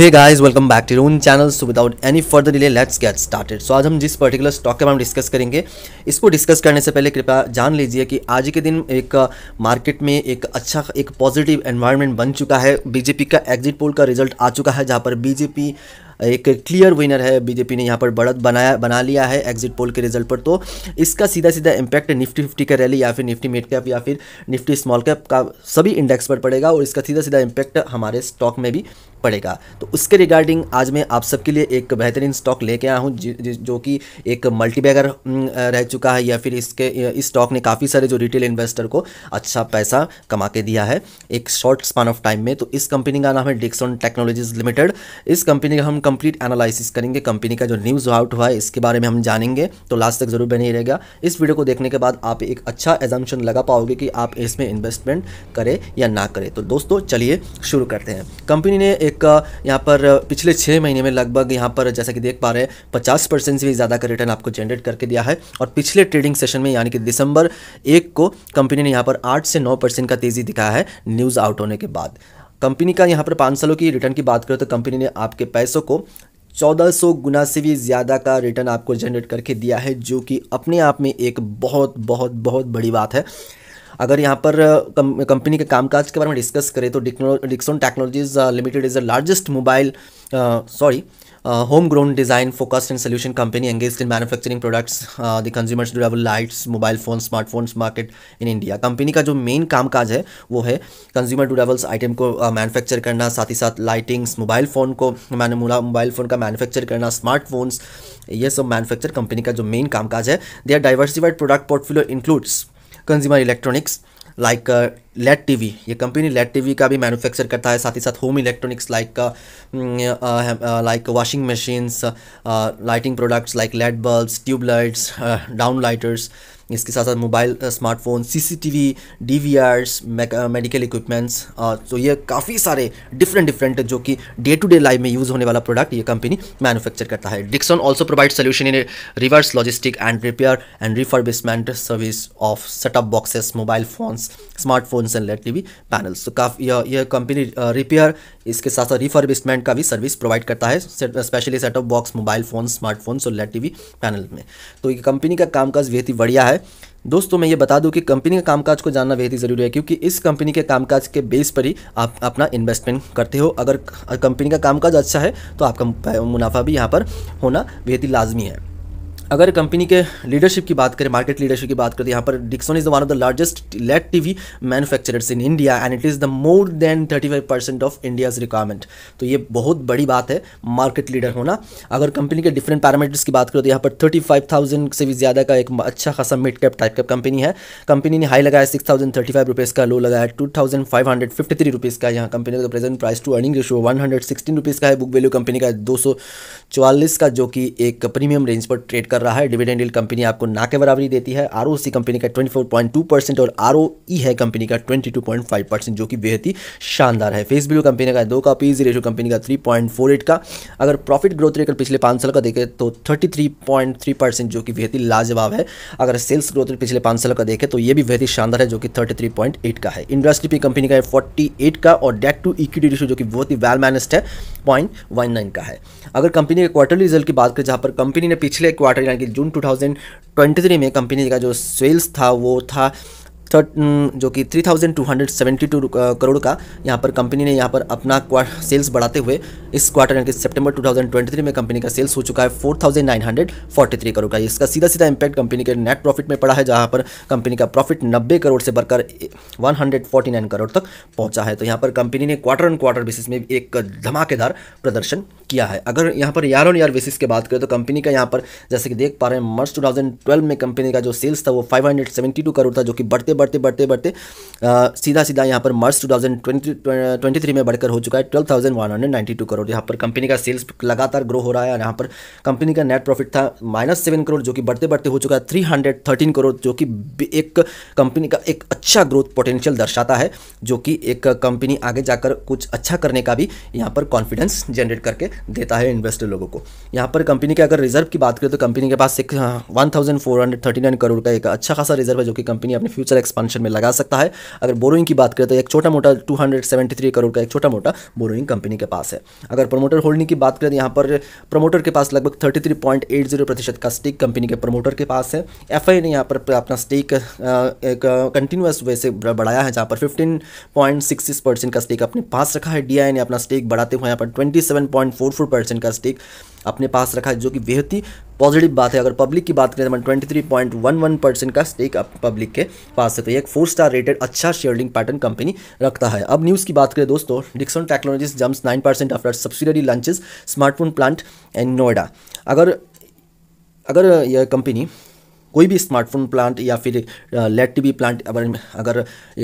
hey guys welcome back to रून channel so without any further delay let's get started so आज हम जिस particular stock के बारे में डिस्कस करेंगे इसको डिस्कस करने से पहले कृपया जान लीजिए कि आज के दिन एक मार्केट uh, में एक अच्छा एक पॉजिटिव एनवायरनमेंट बन चुका है बीजेपी का एग्जिट पोल का रिजल्ट आ चुका है जहाँ पर बीजेपी एक क्लियर विनर है बीजेपी ने यहाँ पर बढ़त बनाया बना लिया है एग्जिट पोल के रिजल्ट पर तो इसका सीधा सीधा इम्पैक्ट निफ्टी फिफ्टी का रैली या फिर निफ्टी मिड कैप या फिर निफ्टी स्मॉल कैप का सभी इंडेक्स पर पड़ेगा और इसका सीधा सीधा इम्पैक्ट हमारे स्टॉक में भी पड़ेगा तो उसके रिगार्डिंग आज मैं आप सबके लिए एक बेहतरीन स्टॉक लेके आया हूँ जो कि एक मल्टीबैगर रह चुका है या फिर इसके इस स्टॉक ने काफ़ी सारे जो रिटेल इन्वेस्टर को अच्छा पैसा कमा के दिया है एक शॉर्ट स्पान ऑफ टाइम में तो इस कंपनी का नाम है डिक्सन टेक्नोलॉजीज लिमिटेड इस कंपनी का हम कंप्लीट एनालिसिस करेंगे कंपनी का जो न्यूज़ आउट हुआ है इसके बारे में हम जानेंगे तो लास्ट तक जरूर बने रहेगा इस वीडियो को देखने के बाद आप एक अच्छा एजम्पन लगा पाओगे कि आप इसमें इन्वेस्टमेंट करें या ना करें तो दोस्तों चलिए शुरू करते हैं कंपनी ने एक यहाँ पर पिछले छः महीने में लगभग यहाँ पर जैसा कि देख पा रहे हैं पचास परसेंट से भी ज़्यादा का रिटर्न आपको जनरेट करके दिया है और पिछले ट्रेडिंग सेशन में यानी कि दिसंबर एक को कंपनी ने यहाँ पर आठ से नौ परसेंट का तेज़ी दिखाया है न्यूज़ आउट होने के बाद कंपनी का यहाँ पर पाँच सालों की रिटर्न की बात करें तो कंपनी ने आपके पैसों को 1400 गुना से भी ज़्यादा का रिटर्न आपको जनरेट करके दिया है जो कि अपने आप में एक बहुत बहुत बहुत बड़ी बात है अगर यहाँ पर कंपनी के कामकाज के बारे में डिस्कस करें तो Dixon Technologies Limited is the largest mobile sorry home grown design focused end solution company engage in manufacturing products the consumers durable lights mobile phone smartphones market in India company का जो main कामकाज है वो है consumer durables item को manufacture uh, करना साथ ही साथ लाइटिंग्स मोबाइल फ़ोन को मैंने मोबाइल फ़ोन का मैनुफैक्चर करना स्मार्टफोन्स ये सब मैनुफैक्चर कंपनी का जो मेन कामकाज है they are diversified product portfolio includes consumer electronics like T TV ये कंपनी टी टीवी का भी मैन्युफैक्चर करता है साथ ही साथ home electronics like like washing machines lighting products like LED bulbs tubelights down lighters इसके साथ साथ mobile smartphone CCTV DVRs medical equipments तो ये काफ़ी सारे डिफरेंट डिफरेंट जो कि डे टू डे लाइफ में यूज़ होने वाला प्रोडक्ट ये कंपनी मैनुफैक्चर करता है Dixon also provide solution in reverse logistic and repair and refurbishment service of setup boxes mobile phones smartphones and LED panels तो काफ़ी यह कंपनी रिपेयर इसके साथ साथ रिफर्बिशमेंट का भी सर्विस प्रोवाइड करता है specially setup box mobile phone smartphones और लेट वी पैनल में तो ये कंपनी का कामकाज बेहद ही बढ़िया है दोस्तों मैं ये बता दूं कि कंपनी के कामकाज को जानना बेहद ही ज़रूरी है क्योंकि इस कंपनी के कामकाज के बेस पर ही आप अपना इन्वेस्टमेंट करते हो अगर कंपनी का कामकाज अच्छा है तो आपका मुनाफा भी यहाँ पर होना बेहद ही लाजमी है अगर कंपनी के लीडरशिप की बात करें मार्केट लीडरशिप की बात करें तो यहाँ पर Dixon is one of the largest LED TV manufacturers in India and it is the more than 35 percent of India's requirement तो ये बहुत बड़ी बात है मार्केट लीडर होना अगर कंपनी के डिफरेंट पैरामीटर्स की बात करें तो यहाँ पर थर्टी से भी ज़्यादा का एक अच्छा खासा मिड कैप टाइप का कंपनी है कंपनी ने हाई लगाया six thousand thirty five rupees का लो लगाया two thousand five hundred fifty three rupees का यहाँ कंपनी का present price to earning ratio one hundred sixteen का है बुक वैल्यू कंपनी का दो सौ का जो कि एक प्रीमियम रेंज पर ट्रेड कर कर रहा है डिविडेंड डील कंपनी आपको ना के बराबरी देती है आर कंपनी का 24.2 परसेंट और आर e है कंपनी का 22.5 परसेंट जो कि बेहद ही शानदार है फेस वैल्यू कंपनी का दो का पी रेशो कंपनी का 3.48 का अगर प्रॉफिट ग्रोथ रेट पिछले पाँच साल का देखें तो 33.3 परसेंट जो कि बेहद ही लाजवाब है अगर सेल्स ग्रोथ रेट पिछले पाँच साल का देखें तो ये भी बेहद ही शानदार है जो कि थर्टी का है इंडस्ट्री पी कंपनी का है फोर्टी का और डेट टू इक्विटी रेशो जो कि बहुत ही वेल मैनेस्ड है पॉइंट का है अगर कंपनी के क्वार्टरली रिजल्ट की बात करें जहाँ पर कंपनी ने पिछले क्वार्टर टू कि जून 2023 में कंपनी का जो सेल्स था वो था Mm, जो कि three thousand two hundred seventy two crore का यहाँ पर कंपनी ने यहाँ पर अपना सेल्स बढ़ाते हुए इस क्वार्टर यानी कि सितंबर 2023 में कंपनी का सेल्स हो चुका है 4,943 करोड़ का इसका सीधा सीधा इंपैक्ट कंपनी के नेट प्रॉफिट में पड़ा है जहाँ पर कंपनी का प्रॉफिट 90 करोड़ से बढ़कर 149 करोड़ तक पहुँचा है तो यहाँ पर कंपनी ने क्वार्टर ऑन क्वार्टर बेसिस में एक धमाकेदार प्रदर्शन किया है अगर यहाँ per year on year basis की बात करें तो कंपनी का यहाँ पर जैसे कि देख पा रहे हैं मार्च टू में कंपनी का जो सेल्स था वो फाइव करोड़ था जो कि बढ़ते बढ़ते बढ़ते बढ़ते सीधा सीधा यहाँ पर मार्च 2023 में बढ़कर हो चुका है 12,192 करोड़ यहाँ पर कंपनी का सेल्स लगातार ग्रो हो रहा है और यहाँ पर कंपनी का नेट प्रॉफिट था माइनस सेवन करोड़ जो कि बढ़ते बढ़ते हो चुका है 313 करोड़ जो कि एक कंपनी का एक अच्छा ग्रोथ पोटेंशियल दर्शाता है जो कि एक कंपनी आगे जाकर कुछ अच्छा करने का भी यहाँ पर कॉन्फिडेंस जनरेट करके देता है इन्वेस्टर लोगों को यहाँ पर कंपनी के अगर रिजर्व की बात करें तो कंपनी के पास एक वन हाँ, करोड़ का एक अच्छा खासा रिजर्व है जो कि कंपनी अपने फ्यूचर एक्सपांशन में लगा सकता है अगर बोरोइंग की बात करें तो एक छोटा मोटा 273 करोड़ का एक छोटा मोटा बोरोइंग कंपनी के पास है अगर प्रमोटर होल्डिंग की बात करें तो यहाँ पर प्रमोटर के पास लगभग 33.80 प्रतिशत का स्टेक कंपनी के प्रमोटर के पास है एफ ने यहाँ पर अपना स्टेक एक कंटिन्यूस वे से बढ़ाया है जहाँ पर फिफ्टीन परसेंट का स्टेक अपने पास रखा है डी ने अपना स्टेक बढ़ाते हुए यहाँ पर ट्वेंटी परसेंट का स्टेक अपने पास रखा जो कि बेहद ही पॉजिटिव बात है अगर पब्लिक की बात करें तो twenty three point one one percent का स्टेक पब्लिक के पास है तो एक फोर स्टार रेटेड अच्छा शेयरिंग पैटर्न कंपनी रखता है अब न्यूज़ की बात करें दोस्तों Dixon Technologies jumps nine percent after subsidiary launches smartphone plant and Noida अगर अगर यह कंपनी कोई भी स्मार्टफोन प्लांट या फिर लेट टी प्लांट अगर अगर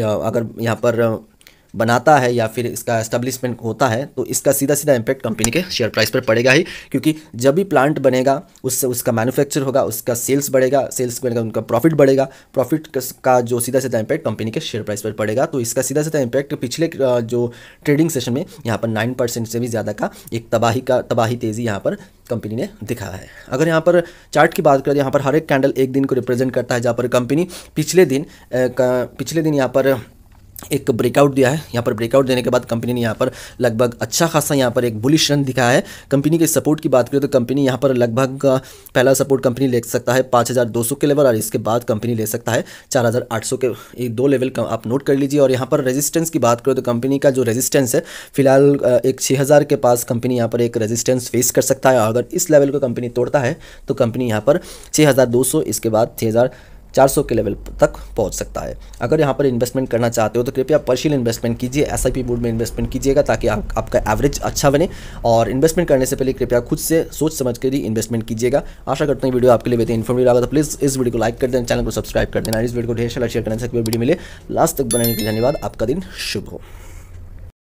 अगर यहाँ पर बनाता है या फिर इसका एस्टेब्लिशमेंट होता है तो इसका सीधा सीधा इम्पैक्ट कंपनी के शेयर प्राइस पर पड़ेगा ही क्योंकि जब भी प्लांट बनेगा उससे उसका मैन्युफैक्चर होगा उसका सेल्स बढ़ेगा सेल्स बढ़ेगा उनका प्रॉफिट बढ़ेगा प्रॉफिट का जो सीधा सीधा इम्पैक्ट कंपनी के शेयर प्राइस पर पड़ेगा तो इसका सीधा सीधा इम्पैक्ट पिछले जो ट्रेडिंग सेशन में यहाँ पर नाइन परसेंट से भी ज़्यादा का एक तबाही का तबाही तेज़ी यहाँ पर कंपनी ने दिखा है अगर यहाँ पर चार्ट की बात करें यहाँ पर हर एक कैंडल एक दिन को रिप्रेजेंट करता है जहाँ पर कंपनी पिछले दिन पिछले दिन यहाँ पर एक ब्रेकआउट दिया है यहाँ पर ब्रेकआउट देने के बाद कंपनी ने यहाँ पर लगभग अच्छा खासा यहाँ पर एक बुलिश रन दिखाया है कंपनी के सपोर्ट की बात करें तो कंपनी यहाँ पर लगभग पहला सपोर्ट कंपनी ले सकता है 5200 के लेवल और इसके बाद कंपनी ले सकता है 4800 के एक दो लेवल का आप नोट कर लीजिए और यहाँ पर रजिस्टेंस की बात करें तो कंपनी का जो रजिस्टेंस है फिलहाल एक छः के पास कंपनी यहाँ पर एक रजिस्टेंस फेस कर सकता है अगर इस लेवल को कंपनी तोड़ता है तो कंपनी यहाँ पर छः इसके बाद छः 400 के लेवल तक पहुंच सकता है अगर यहाँ पर इन्वेस्टमेंट करना चाहते हो तो कृपया पर्शियल इन्वेस्टमेंट कीजिए एस आई बोर्ड में इन्वेस्टमेंट कीजिएगा ताकि आप, आपका एवरेज अच्छा बने और इन्वेस्टमेंट करने से पहले कृपया खुद से सोच समझ कर ही इन्वेस्टमेंट कीजिएगा आशा करता हूँ वीडियो आपके लिए बेहतर इन्फॉर्मेटिव लगा तो प्लीज़ इस वीडियो को लाइक कर देना चैनल को सब्सक्राइब कर देना इस वीडियो को ढेर सारा शेयर करने से वीडियो मिले लास्ट तक बनाने के लिए धन्यवाद आपका दिन शुभ हो